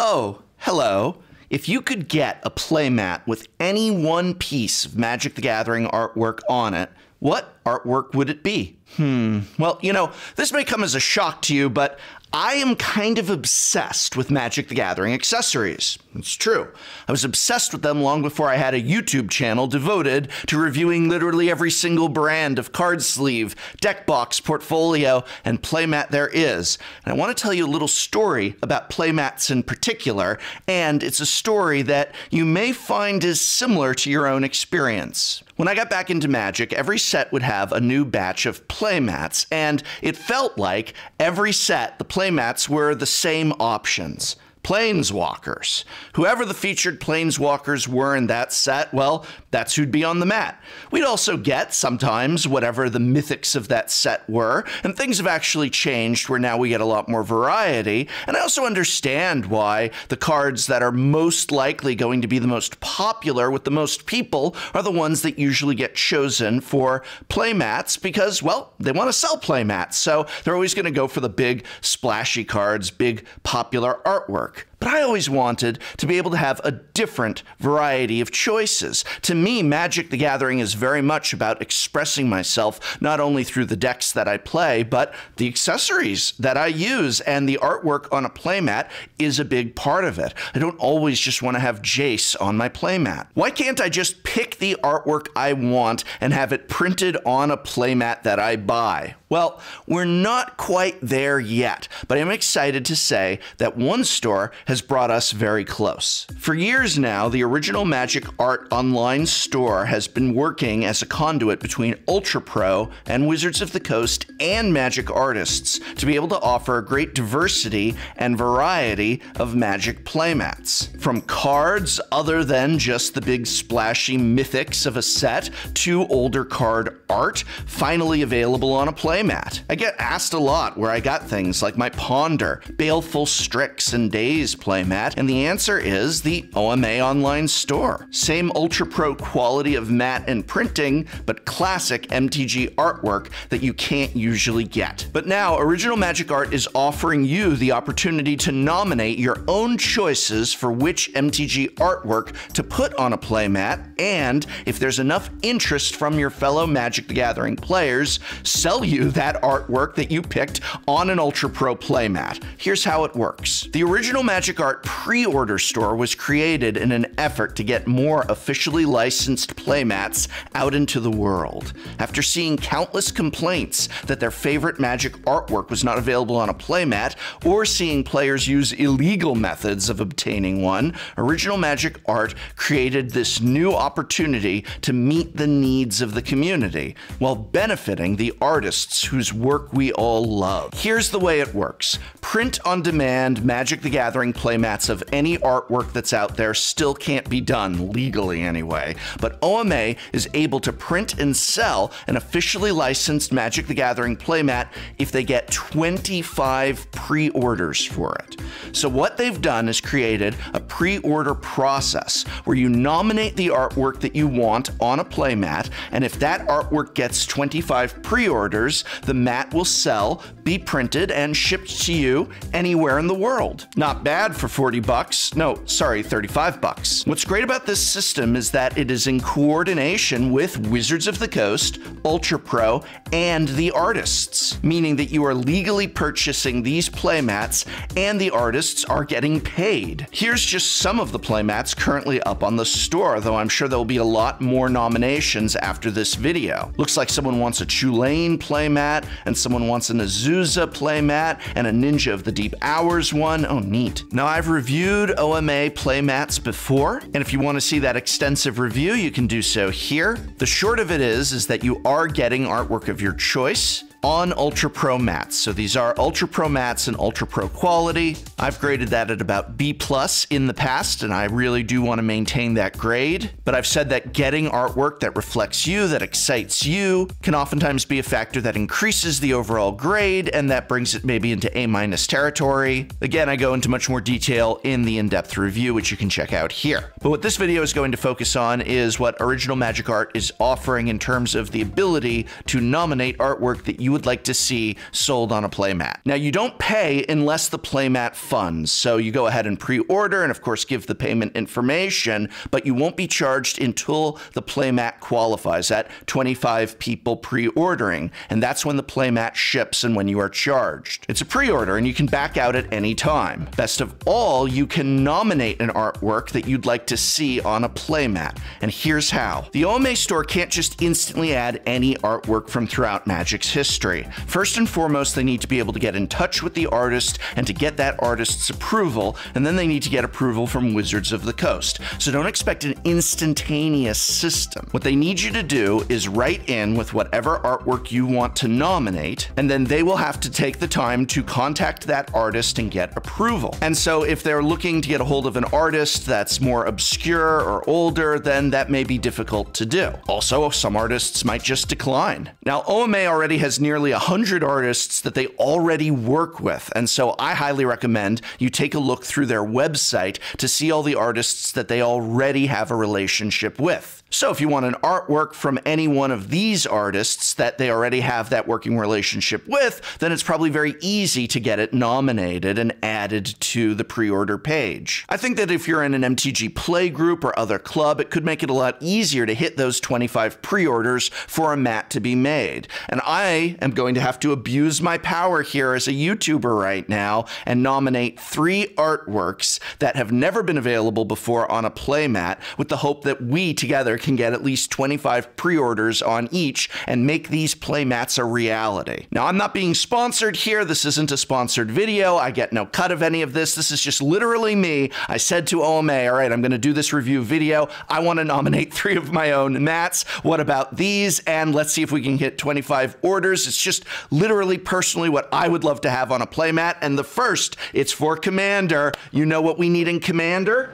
oh, hello. If you could get a playmat with any one piece of Magic the Gathering artwork on it, what artwork would it be? Hmm. Well, you know, this may come as a shock to you, but I am kind of obsessed with Magic the Gathering accessories. It's true. I was obsessed with them long before I had a YouTube channel devoted to reviewing literally every single brand of card sleeve, deck box, portfolio, and playmat there is. And I want to tell you a little story about playmats in particular, and it's a story that you may find is similar to your own experience. When I got back into Magic, every set would have a new batch of playmats, and it felt like every set the play mats were the same options planeswalkers. Whoever the featured planeswalkers were in that set, well, that's who'd be on the mat. We'd also get sometimes whatever the mythics of that set were, and things have actually changed where now we get a lot more variety. And I also understand why the cards that are most likely going to be the most popular with the most people are the ones that usually get chosen for playmats because, well, they want to sell playmats. So they're always going to go for the big splashy cards, big popular artwork work but I always wanted to be able to have a different variety of choices. To me, Magic the Gathering is very much about expressing myself not only through the decks that I play, but the accessories that I use and the artwork on a playmat is a big part of it. I don't always just want to have Jace on my playmat. Why can't I just pick the artwork I want and have it printed on a playmat that I buy? Well, we're not quite there yet, but I'm excited to say that one store has has brought us very close. For years now, the original Magic Art online store has been working as a conduit between Ultra Pro and Wizards of the Coast and Magic artists to be able to offer a great diversity and variety of Magic playmats. From cards other than just the big splashy mythics of a set to older card art finally available on a playmat. I get asked a lot where I got things like my Ponder, Baleful Strix, and Days playmat? And the answer is the OMA Online Store. Same Ultra Pro quality of mat and printing, but classic MTG artwork that you can't usually get. But now, Original Magic Art is offering you the opportunity to nominate your own choices for which MTG artwork to put on a playmat, and if there's enough interest from your fellow Magic the Gathering players, sell you that artwork that you picked on an Ultra Pro playmat. Here's how it works. The Original Magic Art pre-order store was created in an effort to get more officially licensed playmats out into the world. After seeing countless complaints that their favorite Magic artwork was not available on a playmat, or seeing players use illegal methods of obtaining one, Original Magic Art created this new opportunity to meet the needs of the community, while benefiting the artists whose work we all love. Here's the way it works print on demand Magic the Gathering playmats of any artwork that's out there still can't be done, legally anyway. But OMA is able to print and sell an officially licensed Magic the Gathering playmat if they get 25 pre orders for it. So, what they've done is created a pre order process where you nominate the artwork that you want on a playmat, and if that artwork gets 25 pre orders, the mat will sell, be printed, and shipped to you anywhere in the world. Not bad for 40 bucks. No, sorry, 35 bucks. What's great about this system is that it is in coordination with Wizards of the Coast, Ultra Pro, and the artists, meaning that you are legally purchasing these playmats and the artists are getting paid. Here's just some of the playmats currently up on the store, though I'm sure there'll be a lot more nominations after this video. Looks like someone wants a Chulain playmat, and someone wants an Azusa playmat, and a Ninja of the Deep Hours one. Oh, neat. Now, I've reviewed OMA playmats before, and if you want to see that extensive review, you can do so here. The short of it is, is that you are getting artwork of your choice, on Ultra Pro mats. So these are Ultra Pro mats and Ultra Pro quality. I've graded that at about B plus in the past, and I really do want to maintain that grade. But I've said that getting artwork that reflects you, that excites you, can oftentimes be a factor that increases the overall grade, and that brings it maybe into A minus territory. Again, I go into much more detail in the in-depth review, which you can check out here. But what this video is going to focus on is what Original Magic Art is offering in terms of the ability to nominate artwork that you would like to see sold on a playmat. Now, you don't pay unless the playmat funds. So you go ahead and pre order and, of course, give the payment information, but you won't be charged until the playmat qualifies at 25 people pre ordering. And that's when the playmat ships and when you are charged. It's a pre order and you can back out at any time. Best of all, you can nominate an artwork that you'd like to see on a playmat. And here's how the OMA store can't just instantly add any artwork from throughout Magic's history. First and foremost, they need to be able to get in touch with the artist and to get that artist's approval, and then they need to get approval from Wizards of the Coast. So don't expect an instantaneous system. What they need you to do is write in with whatever artwork you want to nominate, and then they will have to take the time to contact that artist and get approval. And so if they're looking to get a hold of an artist that's more obscure or older, then that may be difficult to do. Also, some artists might just decline. Now, OMA already has nearly 100 artists that they already work with. And so I highly recommend you take a look through their website to see all the artists that they already have a relationship with. So if you want an artwork from any one of these artists that they already have that working relationship with, then it's probably very easy to get it nominated and added to the pre-order page. I think that if you're in an MTG play group or other club, it could make it a lot easier to hit those 25 pre-orders for a mat to be made. And I am going to have to abuse my power here as a YouTuber right now and nominate three artworks that have never been available before on a playmat with the hope that we together can get at least 25 pre orders on each and make these playmats a reality. Now, I'm not being sponsored here. This isn't a sponsored video. I get no cut of any of this. This is just literally me. I said to OMA, all right, I'm going to do this review video. I want to nominate three of my own mats. What about these? And let's see if we can hit 25 orders it's just literally personally what I would love to have on a playmat. And the first, it's for Commander. You know what we need in Commander?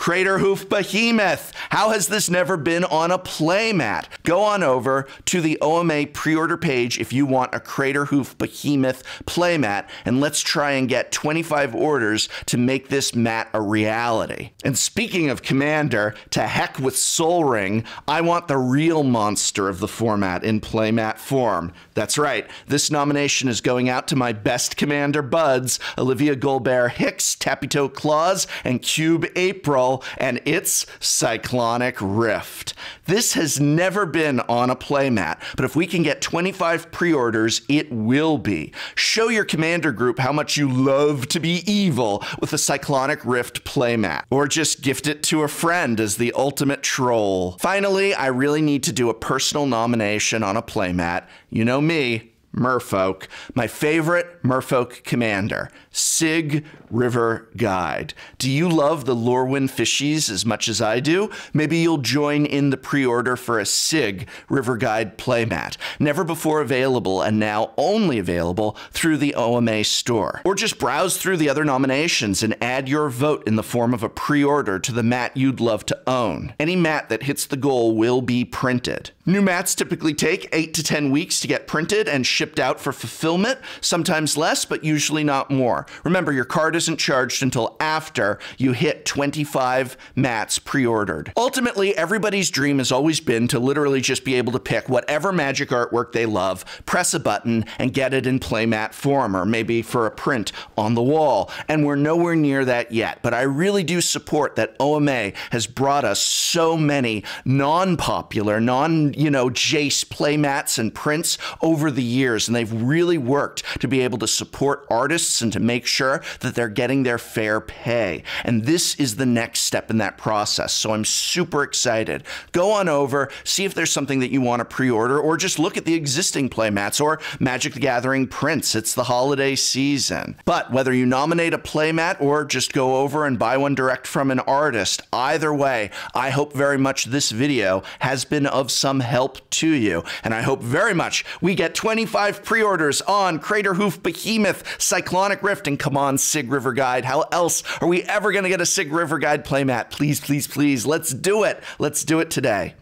Crater Hoof Behemoth. How has this never been on a playmat? Go on over to the OMA pre-order page if you want a Crater Hoof Behemoth playmat, and let's try and get 25 orders to make this mat a reality. And speaking of Commander, to heck with Soul Ring, I want the real monster of the format in playmat form. That's right, this nomination is going out to my best Commander buds, Olivia Golbert Hicks, Tapito Claus, and Cube April and its cyclonic rift. This has never been on a playmat, but if we can get 25 pre orders, it will be. Show your commander group how much you love to be evil with a cyclonic rift playmat, or just gift it to a friend as the ultimate troll. Finally, I really need to do a personal nomination on a playmat. You know me, merfolk, my favorite merfolk commander, Sig River Guide. Do you love the Lorwyn Fishies as much as I do? Maybe you'll join in the pre order for a Sig River Guide playmat, never before available and now only available through the OMA store. Or just browse through the other nominations and add your vote in the form of a pre order to the mat you'd love to own. Any mat that hits the goal will be printed. New mats typically take 8 to 10 weeks to get printed and shipped out for fulfillment, sometimes less, but usually not more. Remember, your card isn't charged until after you hit 25 mats pre ordered. Ultimately, everybody's dream has always been to literally just be able to pick whatever magic artwork they love, press a button, and get it in playmat form, or maybe for a print on the wall. And we're nowhere near that yet, but I really do support that OMA has brought us so many non popular, non, you know, Jace playmats and prints over the years years, and they've really worked to be able to support artists and to make sure that they're getting their fair pay. And this is the next step in that process. So I'm super excited. Go on over, see if there's something that you want to pre order, or just look at the existing playmats or Magic the Gathering prints. It's the holiday season. But whether you nominate a playmat or just go over and buy one direct from an artist, either way, I hope very much this video has been of some help to you. And I hope very much we get 25 5 pre orders on Craterhoof Behemoth, Cyclonic Rift, and come on, Sig River Guide. How else are we ever going to get a Sig River Guide playmat? Please, please, please. Let's do it. Let's do it today.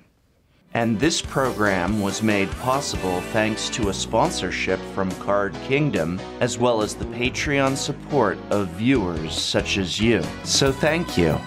And this program was made possible thanks to a sponsorship from Card Kingdom, as well as the Patreon support of viewers such as you. So thank you.